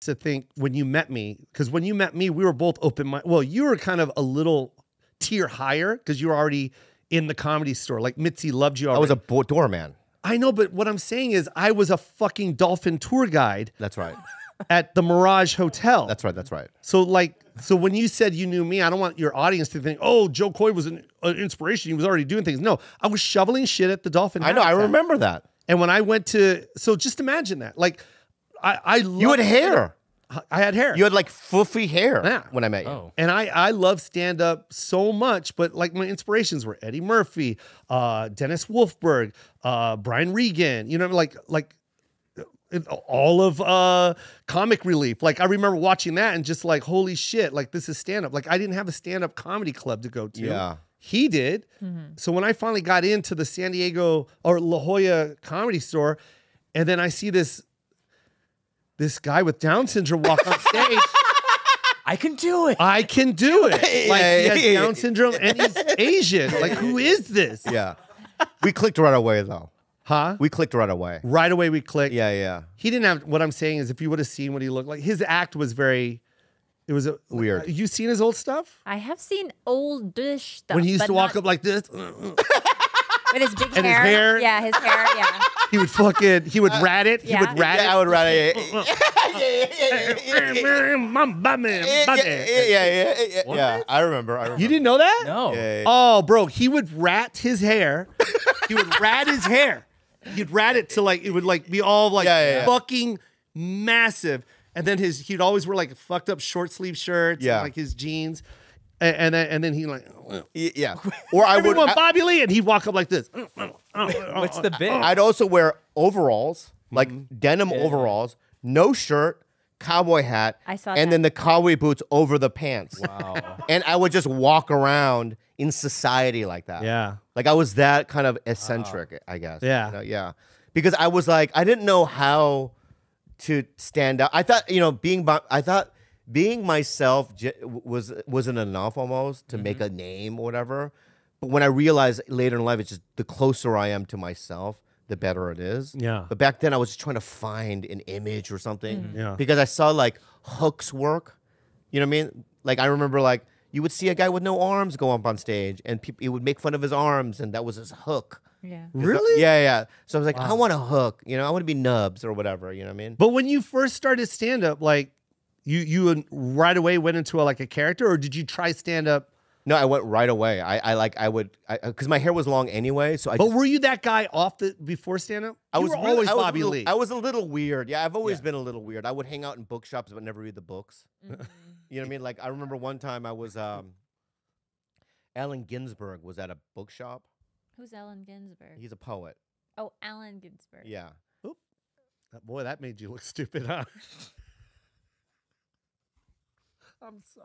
to think when you met me, because when you met me, we were both open mind. Well, you were kind of a little tier higher because you were already in the comedy store. Like Mitzi loved you. Already. I was a bo- doorman. I know, but what I'm saying is, I was a fucking dolphin tour guide. That's right. At the Mirage Hotel. That's right. That's right. So like, so when you said you knew me, I don't want your audience to think, oh, Joe Coy was an, an inspiration. He was already doing things. No, I was shoveling shit at the Dolphin. I know. I remember that. And when I went to, so just imagine that, like I, I you had hair. I had hair. You had like foofy hair yeah. when I met you. Oh. And I, I love stand up so much, but like my inspirations were Eddie Murphy, uh, Dennis Wolfberg, uh, Brian Regan, you know, like, like all of uh, comic relief. Like I remember watching that and just like, holy shit, like this is stand up. Like I didn't have a stand up comedy club to go to. Yeah. He did. Mm-hmm. So when I finally got into the San Diego or La Jolla comedy store, and then I see this this guy with Down syndrome walk on stage. I can do it. I can do it. Like he has Down syndrome and he's Asian. Like who is this? Yeah. We clicked right away though. Huh? We clicked right away. Right away we clicked. Yeah, yeah. He didn't have what I'm saying is if you would have seen what he looked like, his act was very it was a, weird. Uh, you seen his old stuff? I have seen oldish stuff. When he used to walk not, up like this, with his big and hair. His hair. Yeah, his hair. Yeah he would fucking he would uh, rat it. He would rat yeah, it. I would rat it. yeah, yeah, yeah, yeah, yeah, yeah. I remember. I remember. You didn't know that? No. Yeah, yeah. Oh, bro, he would rat his hair. he would rat his hair. He'd rat it to like it would like be all like yeah, yeah, yeah. fucking massive. And then his he'd always wear like fucked up short sleeve shirts, yeah, and, like his jeans. And, and and then he like yeah, or I Everyone would I, Bobby Lee, and he'd walk up like this. What's oh, the bit? I'd also wear overalls, like mm-hmm. denim overalls, no shirt, cowboy hat, I saw and that. then the cowboy boots over the pants. Wow. and I would just walk around in society like that. Yeah. Like I was that kind of eccentric, uh-huh. I guess. Yeah. You know, yeah. Because I was like, I didn't know how to stand out. I thought, you know, being by, I thought being myself was wasn't enough almost to make mm-hmm. a name or whatever. But when I realized later in life, it's just the closer I am to myself, the better it is. Yeah. But back then, I was just trying to find an image or something. Mm. Yeah. Because I saw like hooks work. You know what I mean? Like I remember like you would see a guy with no arms go up on stage, and people would make fun of his arms, and that was his hook. Yeah. Really? Yeah, yeah. So I was like, wow. I want a hook. You know, I want to be nubs or whatever. You know what I mean? But when you first started stand up, like you you right away went into a, like a character, or did you try stand up? No, I went right away. I, I like I would because uh, my hair was long anyway. So I. But just, were you that guy off the before stand up? I was always I was Bobby little, Lee. I was a little weird. Yeah, I've always yeah. been a little weird. I would hang out in bookshops but never read the books. Mm -hmm. you know what I mean? Like I remember one time I was um, Allen Ginsberg was at a bookshop. Who's Allen Ginsberg? He's a poet. Oh, Allen Ginsberg. Yeah. Oop. Boy, that made you look stupid, huh? I'm sorry.